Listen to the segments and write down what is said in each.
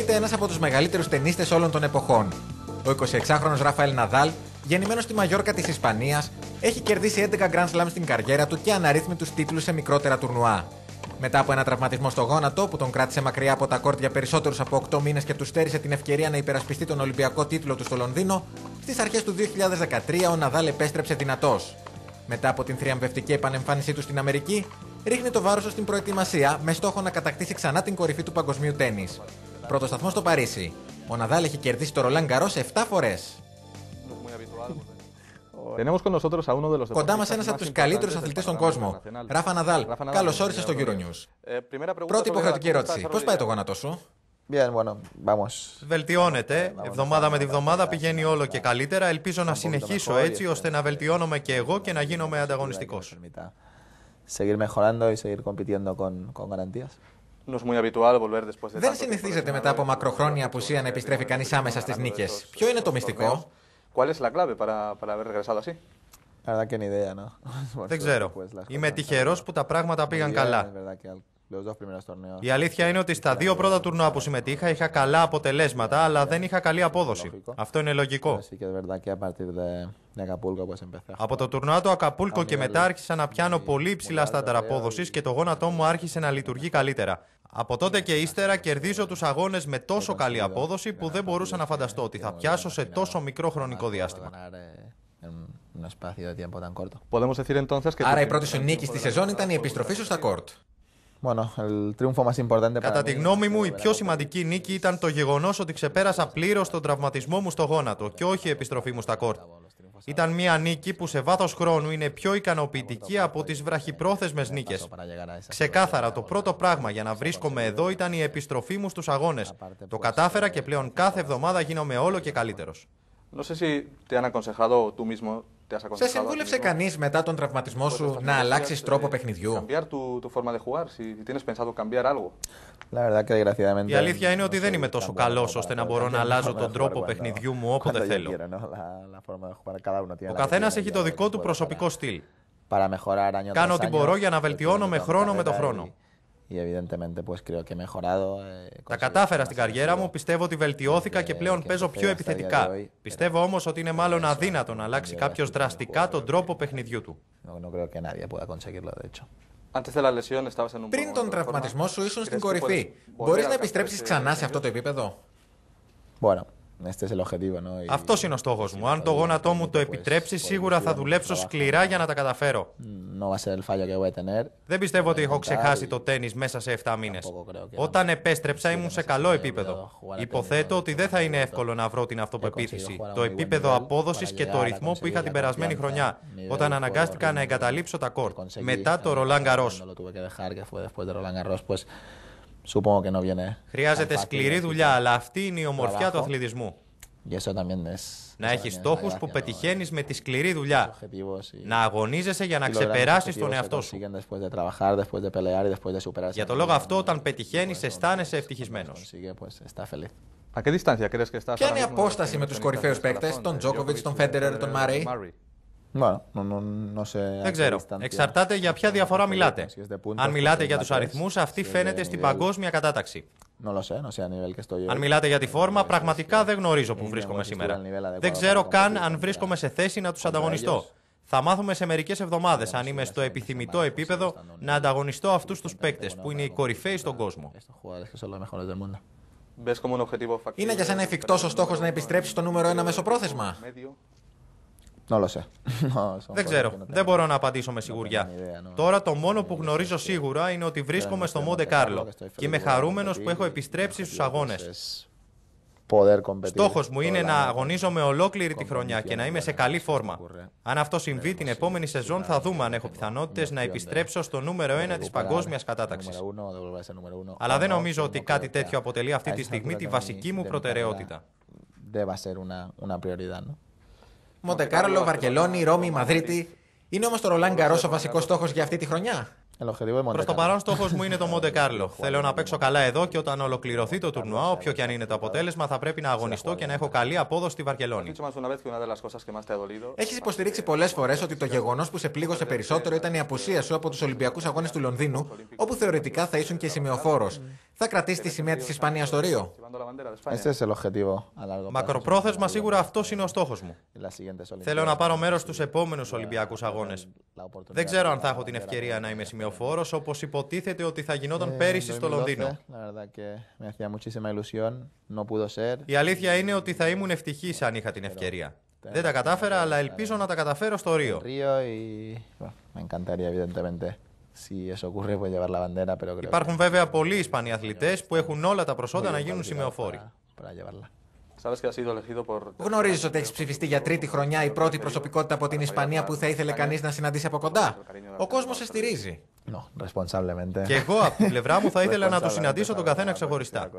θεωρείται ένας από τους μεγαλύτερους ταινίστες όλων των εποχών. Ο 26χρονο Ραφαέλ Ναδάλ, γεννημένος στη Μαγιόρκα της Ισπανίας, έχει κερδίσει 11 Grand Slam στην καριέρα του και αναρρύθμιτους τίτλους σε μικρότερα τουρνουά. Μετά από ένα τραυματισμό στο γόνατο που τον κράτησε μακριά από τα κόρτια περισσότερους από 8 μήνες και του στέρισε την ευκαιρία να υπερασπιστεί τον Ολυμπιακό τίτλο του στο Λονδίνο, στις αρχές του 2013 ο Ναδάλ επέστρεψε δυνατός. Μετά από την θριαμβευτική επανεμφάνισή του στην Αμερική, ρίχνει το βάρος στην προετοιμασία με στόχο να κατακτήσει ξανά την κορυφή του παγκοσμίου τέννη. Πρώτο σταθμό στο Παρίσι. Ο Ναδάλ έχει κερδίσει το Ρολάν Καρό 7 φορέ. Κοντά μας ένας από τους καλύτερους αθλητέ στον κόσμο. Ράφα Ναδάλ, καλώς όρισες ε, στο Euronews. Ε, Πρώτη υποχρεωτική ερώτηση. Πώς πάει το γόνατό σου. Bien, bueno, vamos. Βελτιώνεται. Εβδομάδα με τη βδομάδα πηγαίνει όλο και καλύτερα. Ελπίζω να συνεχίσω έτσι ώστε να βελτιώνομαι και εγώ και να γίνομαι ανταγωνιστικό. No es muy habitual volver después de Δεν συνηθίζεται μετά από μακροχρόνια απουσία να επιστρέφει κανείς άμεσα στις νίκες. Ποιο είναι το μυστικό? ¿Cuál es la clave para, para haber regresado así? Δεν ξέρω. Είμαι τυχερός που τα πράγματα πήγαν καλά. Η αλήθεια είναι ότι στα δύο πρώτα τουρνουά που συμμετείχα είχα καλά αποτελέσματα, αλλά δεν είχα καλή απόδοση. Αυτό είναι λογικό. Από το τουρνουά του Ακαπούλκο και μετά άρχισα να πιάνω πολύ υψηλά στάνταρ απόδοση και το γόνατό μου άρχισε να λειτουργεί καλύτερα. Από τότε και ύστερα κερδίζω τους αγώνες με τόσο καλή απόδοση που δεν μπορούσα να φανταστώ ότι θα πιάσω σε τόσο μικρό χρονικό διάστημα. Άρα η πρώτη σου νίκη στη σεζόν ήταν η επιστροφή σου στα κόρτ. Κατά τη γνώμη μου, η πιο σημαντική νίκη ήταν το γεγονός ότι ξεπέρασα πλήρως τον τραυματισμό μου στο γόνατο και όχι η επιστροφή μου στα κόρτ. Ήταν μια νίκη που σε βάθος χρόνου είναι πιο ικανοποιητική από τις βραχυπρόθεσμες νίκε. Ξεκάθαρα, το πρώτο πράγμα για να βρίσκομαι εδώ ήταν η επιστροφή μου στους αγώνες. Το κατάφερα και πλέον κάθε εβδομάδα γίνομαι όλο και καλύτερος. No sé si te han σε συμβούλευσε κανείς μετά τον τραυματισμό σου να αλλάξει τρόπο παιχνιδιού. Η αλήθεια είναι ότι δεν είμαι τόσο καλός ώστε να μπορώ να αλλάζω τον τρόπο παιχνιδιού μου όποτε θέλω. Ο καθένας έχει το δικό του προσωπικό στυλ. Κάνω ό,τι μπορώ για να βελτιώνομαι χρόνο με το χρόνο y evidentemente pues creo que he mejorado. Τα κατάφερα στην καριέρα μου, πιστεύω ότι βελτιώθηκα και πλέον παίζω πιο επιθετικά. Πιστεύω όμως ότι είναι μάλλον αδύνατο να αλλάξει κάποιος δραστικά τον τρόπο παιχνιδιού του. Πριν τον τραυματισμό σου, ήσουν στην κορυφή. Μπορείς να επιστρέψεις ξανά σε αυτό το επίπεδο. Ναι, Αυτός είναι ο στόχος μου. Αν το γόνατό μου ναι, το ναι, επιτρέψει, σίγουρα θα δουλέψω σκληρά για να τα καταφέρω. Δεν πιστεύω ότι έχω ε, ξεχάσει το τέννη μέσα σε 7 μήνε. Όταν επέστρεψα, ήμουν σε καλό επίπεδο. Υποθέτω ότι δεν θα είναι εύκολο να βρω την αυτοπεποίθηση, το επίπεδο απόδοσης και το ρυθμό που είχα την περασμένη χρονιά, όταν αναγκάστηκα να εγκαταλείψω τα κόρτ μετά το Ρολάν Καρό. Χρειάζεται σκληρή δουλειά, αλλά αυτή είναι η ομορφιά του αθλητισμού. Να έχει στόχου που πετυχαίνεις με τη σκληρή δουλειά. Να αγωνίζεσαι για να ξεπεράσει τον εαυτό σου. Για το λόγο αυτό, όταν πετυχαίνεις, αισθάνεσαι ευτυχισμένο. Ποια είναι η απόσταση με του κορυφαίου παίκτε, τον Τζόκοβιτ, τον Φέντερερ, τον Μάρεϊ. Δεν ξέρω. Εξαρτάται για ποια διαφορά μιλάτε. Αν μιλάτε για τους αριθμού, αυτή φαίνεται στην παγκόσμια κατάταξη. Αν μιλάτε για τη φόρμα, πραγματικά δεν γνωρίζω που βρίσκομαι σήμερα. Δεν ξέρω καν αν βρίσκομαι σε θέση να του ανταγωνιστώ. Θα μάθουμε σε μερικέ εβδομάδε αν είμαι στο επιθυμητό επίπεδο να ανταγωνιστώ αυτού του παίκτε που είναι οι κορυφαίοι στον κόσμο. Είναι για σένα εφικτό ο στόχο να επιστρέψει στο νούμερο 1 πρόθεσμα. Δεν ξέρω. Δεν μπορώ να απαντήσω με σιγουριά. Τώρα το μόνο που γνωρίζω σίγουρα είναι ότι βρίσκομαι στο Μοντε Κάρλο και είμαι χαρούμενο που έχω επιστρέψει στου αγώνε. Στόχος μου είναι να αγωνίζομαι ολόκληρη τη χρονιά και να είμαι σε καλή φόρμα. Αν αυτό συμβεί την επόμενη σεζόν, θα δούμε αν έχω πιθανότητε να επιστρέψω στο νούμερο 1 τη παγκόσμια κατάταξη. Αλλά δεν νομίζω ότι κάτι τέτοιο αποτελεί αυτή τη στιγμή τη βασική μου προτεραιότητα. Μοντεκάρλο, Βαρκελόνη, Ρώμη, Μαδρίτη. Είναι όμως το Ρολάν Καρό ο βασικό στόχος για αυτή τη χρονιά. Προς το παρόν, στόχος μου είναι το Μοντε Κάρλο. Θέλω να παίξω καλά εδώ και όταν ολοκληρωθεί το τουρνουά, όποιο και αν είναι το αποτέλεσμα, θα πρέπει να αγωνιστώ και να έχω καλή απόδοση στη Βαρκελόνη. Έχεις υποστηρίξει πολλές φορές ότι το γεγονός που σε πλήγωσε περισσότερο ήταν η απουσία σου από τους Ολυμπιακούς Αγώνες του Λονδίνου, όπου θεωρητικά θα ήσουν και σημειοφόρος θα κρατήσει τη σημαία τη Ισπανίας στο Ρίο. Μακροπρόθεσμα σίγουρα αυτός είναι ο στόχος μου. Θέλω να πάρω μέρος στους επόμενους Ολυμπιακούς Αγώνες. Δεν ξέρω αν θα έχω την ευκαιρία να είμαι σημειοφόρος όπως υποτίθεται ότι θα γινόταν ε, πέρυσι στο Λονδίνο. Η αλήθεια είναι ότι θα ήμουν ευτυχής αν είχα την ευκαιρία. Δεν τα κατάφερα, αλλά ελπίζω να τα καταφέρω στο Ρίο si eso ocurre, puede llevar la bandera. Pero creo Υπάρχουν que... βέβαια πολλοί Ισπανοί αθλητές που έχουν όλα τα προσόντα να γίνουν σημεοφόροι. Γνωρίζεις ότι έχεις ψηφιστεί για τρίτη χρονιά η πρώτη προσωπικότητα από την Ισπανία που θα ήθελε κανείς να συναντήσει από κοντά. Ο κόσμος σε στηρίζει. Και εγώ από την πλευρά μου θα ήθελα να του συναντήσω τον καθένα ξεχωριστά.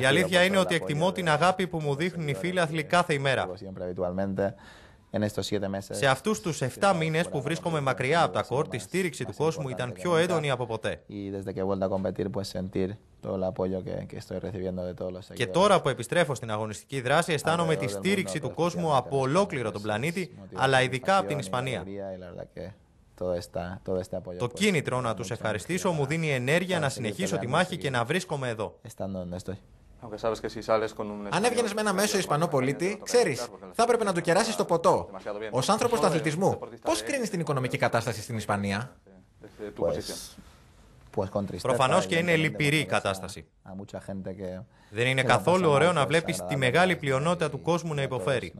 Η αλήθεια είναι ότι εκτιμώ την αγάπη που μου δείχνουν οι φίλοι αθλητέ κάθε ημέρα. Σε αυτούς τους 7 μήνε που βρίσκομαι μακριά από τα κόρτ, η στήριξη του κόσμου ήταν πιο έντονη από ποτέ. Και τώρα που επιστρέφω στην αγωνιστική δράση, αισθάνομαι τη στήριξη του κόσμου από ολόκληρο τον πλανήτη, αλλά ειδικά από την Ισπανία. Το κίνητρο να τους ευχαριστήσω μου δίνει ενέργεια να συνεχίσω τη μάχη και να βρίσκομαι εδώ. Αν έβγαινε με ένα μέσο Ισπανό πολίτη, ξέρει, θα έπρεπε να του κεράσει το ποτό. Ω άνθρωπο του αθλητισμού, πώ κρίνεις την οικονομική κατάσταση στην Ισπανία. Προφανώς και είναι λυπηρή η κατάσταση. Δεν είναι καθόλου ωραίο να βλέπεις τη μεγάλη πλειονότητα του κόσμου να υποφέρει.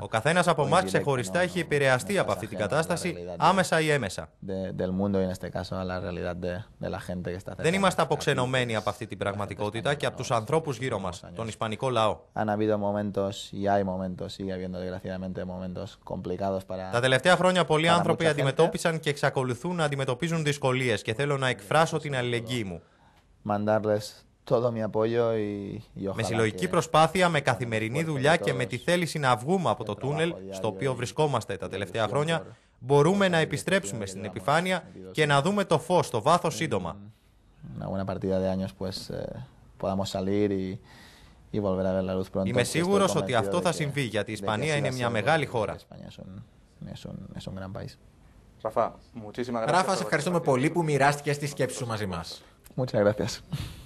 Ο καθένας από εμάς ξεχωριστά έχει επηρεαστεί από αυτή την κατάσταση, άμεσα ή έμεσα. Δεν είμαστε αποξενωμένοι από αυτή την πραγματικότητα και από τους ανθρώπους γύρω μας, τον Ισπανικό λαό. Τα τελευταία χρόνια πολλοί άνθρωποι αντιμετώπισαν και εξακολουθούν να αντιμετωπίζουν αντιμετωπίζουν δυσκολίες και θέλω να εκφράσω την αλληλεγγύη μου. todo mi apoyo y, y με συλλογική προσπάθεια, με καθημερινή δουλειά και με τη θέληση να βγούμε από το τούνελ στο οποίο βρισκόμαστε τα τελευταία χρόνια, μπορούμε να επιστρέψουμε στην επιφάνεια και να δούμε το φως στο βάθος σύντομα. Mm, eh, Είμαι σίγουρος ότι αυτό θα συμβεί γιατί η Ισπανία είναι μια μεγάλη χώρα. Ραφά, μου Ραφά, σε ευχαριστούμε πολύ που μοιράστηκες τη σκέψη σου μαζί μας. Muchas gracias.